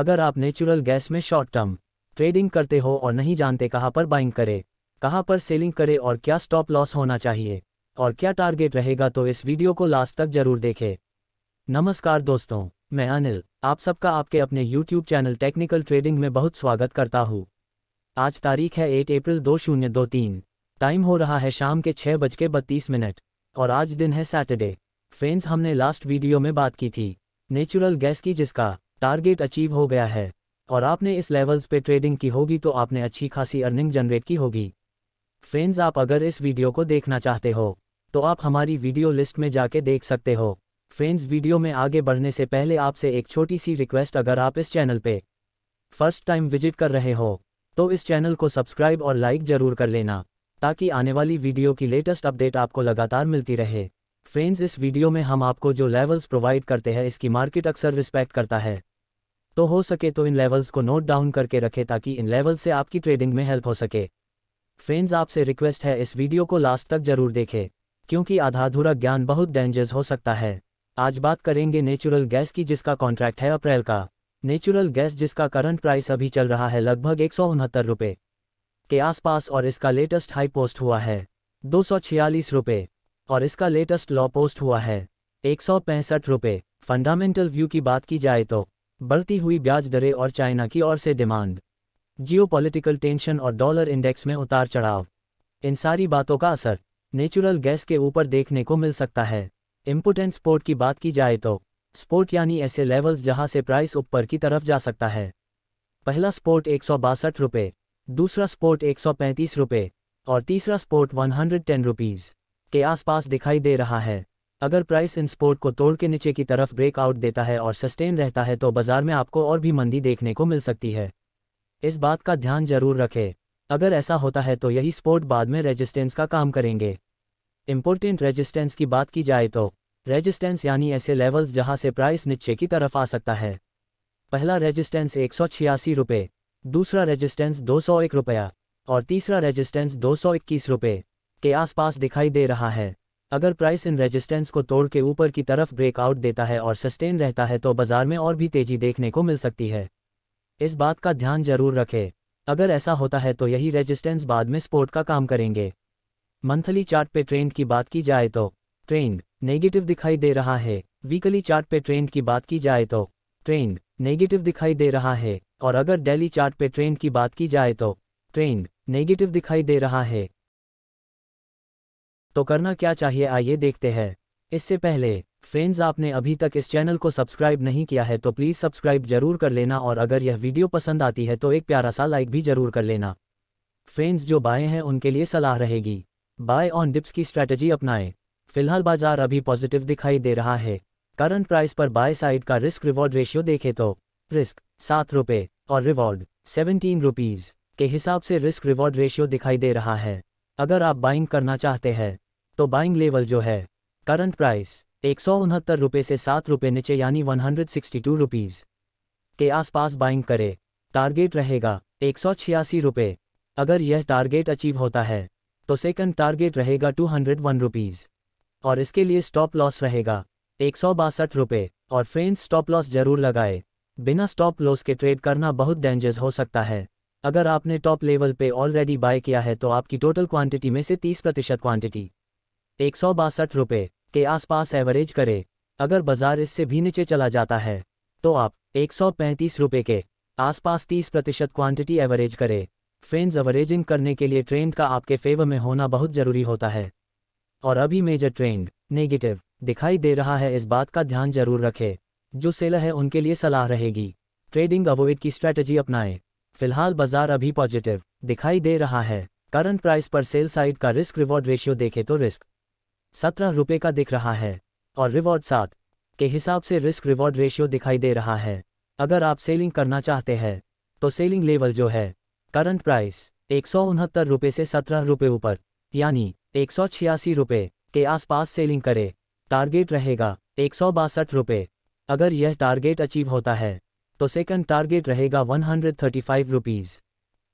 अगर आप natural gas में शॉर्ट टर्म ट्रेडिंग करते हो और नहीं जानते कहाँ पर बाइंग करें कहाँ पर सेलिंग करें और क्या स्टॉप लॉस होना चाहिए और क्या टारगेट रहेगा तो इस वीडियो को लास्ट तक जरूर देखें नमस्कार दोस्तों मैं अनिल आप सबका आपके अपने YouTube चैनल टेक्निकल ट्रेडिंग में बहुत स्वागत करता हूँ आज तारीख है 8 अप्रैल दो दो शून्य तीन टाइम हो रहा है शाम के छह बज के बत्तीस मिनट और आज दिन है सैटरडे फ्रेंड्स हमने लास्ट वीडियो में बात की थी नेचुरल गैस की जिसका टारगेट अचीव हो गया है और आपने इस लेवल्स पे ट्रेडिंग की होगी तो आपने अच्छी खासी अर्निंग जनरेट की होगी फ्रेंड्स आप अगर इस वीडियो को देखना चाहते हो तो आप हमारी वीडियो लिस्ट में जाके देख सकते हो फ्रेंड्स वीडियो में आगे बढ़ने से पहले आपसे एक छोटी सी रिक्वेस्ट अगर आप इस चैनल पे फर्स्ट टाइम विजिट कर रहे हो तो इस चैनल को सब्सक्राइब और लाइक जरूर कर लेना ताकि आने वाली वीडियो की लेटेस्ट अपडेट आपको लगातार मिलती रहे फ्रेंड्स इस वीडियो में हम आपको जो लेवल्स प्रोवाइड करते हैं इसकी मार्केट अक्सर रिस्पेक्ट करता है तो हो सके तो इन लेवल्स को नोट डाउन करके रखें ताकि इन लेवल से आपकी ट्रेडिंग में हेल्प हो सके फ्रेंड्स आपसे रिक्वेस्ट है इस वीडियो को लास्ट तक जरूर देखें क्योंकि आधाधुरा ज्ञान बहुत डेंजर्स हो सकता है आज बात करेंगे नेचुरल गैस की जिसका कॉन्ट्रैक्ट है अप्रैल का नेचुरल गैस जिसका करंट प्राइस अभी चल रहा है लगभग एक सौ उनहत्तर रुपये के आसपास और इसका लेटेस्ट हाई पोस्ट हुआ है दो सौ छियालीस रुपये और इसका लेटेस्ट लॉ पोस्ट हुआ है एक सौ पैंसठ रुपये फंडामेंटल व्यू की बात की जाए तो बढ़ती हुई ब्याज दरें और चाइना की ओर से डिमांड जियोपॉलिटिकल टेंशन और डॉलर इंडेक्स में उतार चढ़ाव इन सारी बातों का असर नेचुरल गैस के ऊपर देखने को मिल सकता है इम्पुट एंड स्पोर्ट की बात की जाए तो स्पोर्ट यानी ऐसे लेवल्स जहां से प्राइस ऊपर की तरफ जा सकता है पहला स्पोर्ट एक सौ बासठ रुपये दूसरा स्पोर्ट एक सौ पैंतीस रुपये और तीसरा support one hundred ten rupees के आसपास दिखाई दे रहा है अगर प्राइस इन स्पोर्ट को तोड़ के नीचे की तरफ ब्रेकआउट देता है और सस्टेन रहता है तो बाजार में आपको और भी मंदी देखने को मिल सकती है इस बात का ध्यान जरूर रखें अगर ऐसा होता है तो यही स्पोर्ट बाद में रेजिस्टेंस का काम करेंगे इम्पोर्टेंट रेजिस्टेंस की बात की जाए तो रेजिस्टेंस यानी ऐसे लेवल्स जहां से प्राइस नीचे की तरफ आ सकता है पहला रेजिस्टेंस एक सौ छियासी रुपये दूसरा रेजिस्टेंस दो सौ एक रुपया और तीसरा रेजिस्टेंस दो सौ इक्कीस रुपये के आसपास दिखाई दे रहा है अगर प्राइस इन रेजिस्टेंस को तोड़ के ऊपर की तरफ ब्रेकआउट देता है और सस्टेन रहता है तो बाजार में और भी तेजी देखने को मिल सकती है इस बात का ध्यान जरूर रखें अगर ऐसा होता है तो यही रेजिस्टेंस बाद में स्पोर्ट का काम करेंगे मंथली चार्ट पे ट्रेंड की बात की जाए तो ट्रेंड नेगेटिव दिखाई दे रहा है वीकली चार्ट पे ट्रेंड की बात की जाए तो ट्रेंड नेगेटिव दिखाई दे रहा है और अगर डेली चार्ट पे ट्रेंड की बात की जाए तो ट्रेंड नेगेटिव दिखाई दे रहा है तो करना क्या चाहिए आइए देखते हैं इससे पहले फ्रेंड्स आपने अभी तक इस चैनल को सब्सक्राइब नहीं किया है तो प्लीज़ सब्सक्राइब जरूर कर लेना और अगर यह वीडियो पसंद आती है तो एक प्यारा सा लाइक भी जरूर कर लेना फ्रेंड्स जो बाएं हैं उनके लिए सलाह रहेगी बाय ऑन डिप्स की स्ट्रैटेजी अपनाएं फिलहाल बाजार अभी पॉजिटिव दिखाई दे रहा है करंट प्राइस पर बाय साइड का रिस्क रिवॉर्ड रेशियो देखे तो रिस्क सात रुपये और रिवॉर्ड सेवनटीन रुपीज़ के हिसाब से रिस्क रिवॉर्ड रेशियो दिखाई दे रहा है अगर आप बाइंग करना चाहते हैं तो बाइंग लेवल जो है करंट प्राइस एक सौ उनहत्तर से सात रुपये नीचे यानी वन हंड्रेड के आसपास बाइंग करे टारगेट रहेगा एक सौ छियासी अगर यह टारगेट अचीव होता है तो सेकंड टारगेट रहेगा टू हंड्रेड वन रुपीज़ और इसके लिए स्टॉप लॉस रहेगा एक सौ बासठ और फ्रेंड स्टॉप लॉस जरूर लगाए बिना स्टॉप लॉस के ट्रेड करना बहुत डेंजर्स हो सकता है अगर आपने टॉप लेवल पे ऑलरेडी बाय किया है तो आपकी टोटल क्वांटिटी में से 30 प्रतिशत क्वांटिटी एक सौ बासठ रुपये के आसपास एवरेज करे अगर बाजार इससे भी नीचे चला जाता है तो आप एक सौ पैंतीस रुपये के आसपास तीस प्रतिशत क्वांटिटी एवरेज करें फ्रेंड्स एवरेजिंग करने के लिए ट्रेंड का आपके फेवर में होना बहुत जरूरी होता है और अभी मेजर ट्रेंड नेगेटिव दिखाई दे रहा है इस बात का ध्यान जरूर रखें जो सेलर है उनके लिए सलाह रहेगी ट्रेडिंग अवॉइड की स्ट्रैटेजी अपनाएं फिलहाल बाजार अभी पॉजिटिव दिखाई दे रहा है करंट प्राइस पर सेल साइड का रिस्क रिवॉर्ड रेशियो देखे तो रिस्क सत्रह रुपये का दिख रहा है और रिवॉर्ड सात के हिसाब से रिस्क रिवॉर्ड रेशियो दिखाई दे रहा है अगर आप सेलिंग करना चाहते हैं तो सेलिंग लेवल जो है करंट प्राइस एक सौ उनहत्तर रुपये से सत्रह रुपये ऊपर यानी एक सौ छियासी रुपये के आसपास सेलिंग करें टारगेट रहेगा एक सौ बासठ रुपये अगर यह टारगेट अचीव होता है तो सेकंड टारगेट रहेगा one hundred thirty five rupees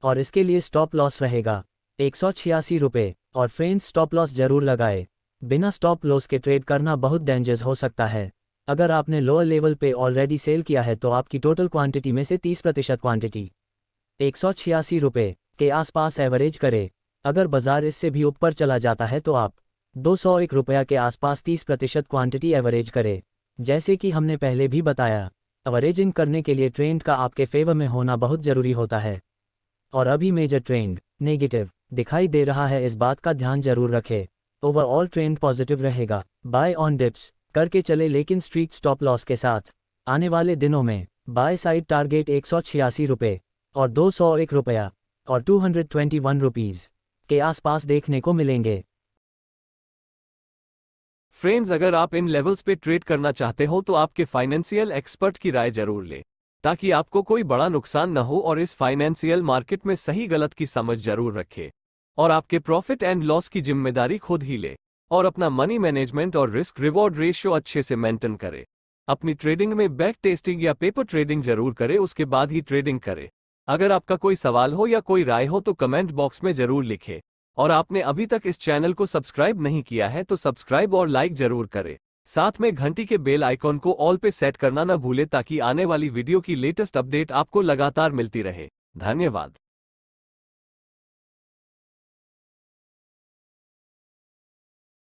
और इसके लिए स्टॉप लॉस रहेगा एक सौ छियासी रुपये और फ्रेंड स्टॉप लॉस जरूर लगाए बिना स्टॉप लॉस के ट्रेड करना बहुत डेंजर्स हो सकता है अगर आपने लोअर लेवल पे ऑलरेडी सेल किया है तो आपकी टोटल क्वांटिटी में से 30 प्रतिशत क्वांटिटी एक सौ छियासी रुपये के आसपास एवरेज करें अगर बाजार इससे भी ऊपर चला जाता है तो आप दो सौ एक रुपया के आसपास 30 प्रतिशत क्वांटिटी एवरेज करें जैसे कि हमने पहले भी बताया एवरेजिंग करने के लिए ट्रेंड का आपके फेवर में होना बहुत ज़रूरी होता है और अभी मेजर ट्रेंड नेगेटिव दिखाई दे रहा है इस बात का ध्यान जरूर रखें ओवरऑल ट्रेंड पॉजिटिव रहेगा बाय ऑन डिप्स करके चले लेकिन स्ट्रीट स्टॉप लॉस के साथ आने वाले दिनों में बाय साइड टारगेट एक सौ छियासी और दो सौ एक रुपया और टू हंड्रेड ट्वेंटी के आसपास देखने को मिलेंगे फ्रेंड्स अगर आप इन लेवल्स पे ट्रेड करना चाहते हो तो आपके फाइनेंशियल एक्सपर्ट की राय जरूर लें ताकि आपको कोई बड़ा नुकसान न हो और इस फाइनेंशियल मार्केट में सही गलत की समझ जरूर रखें और आपके प्रॉफिट एंड लॉस की जिम्मेदारी खुद ही ले और अपना मनी मैनेजमेंट और रिस्क रिवॉर्ड रेशियो अच्छे से मेंटेन करे अपनी ट्रेडिंग में बैक टेस्टिंग या पेपर ट्रेडिंग जरूर करे उसके बाद ही ट्रेडिंग करे अगर आपका कोई सवाल हो या कोई राय हो तो कमेंट बॉक्स में जरूर लिखे और आपने अभी तक इस चैनल को सब्सक्राइब नहीं किया है तो सब्सक्राइब और लाइक जरूर करें साथ में घंटी के बेल आइकॉन को ऑल पे सेट करना न भूले ताकि आने वाली वीडियो की लेटेस्ट अपडेट आपको लगातार मिलती रहे धन्यवाद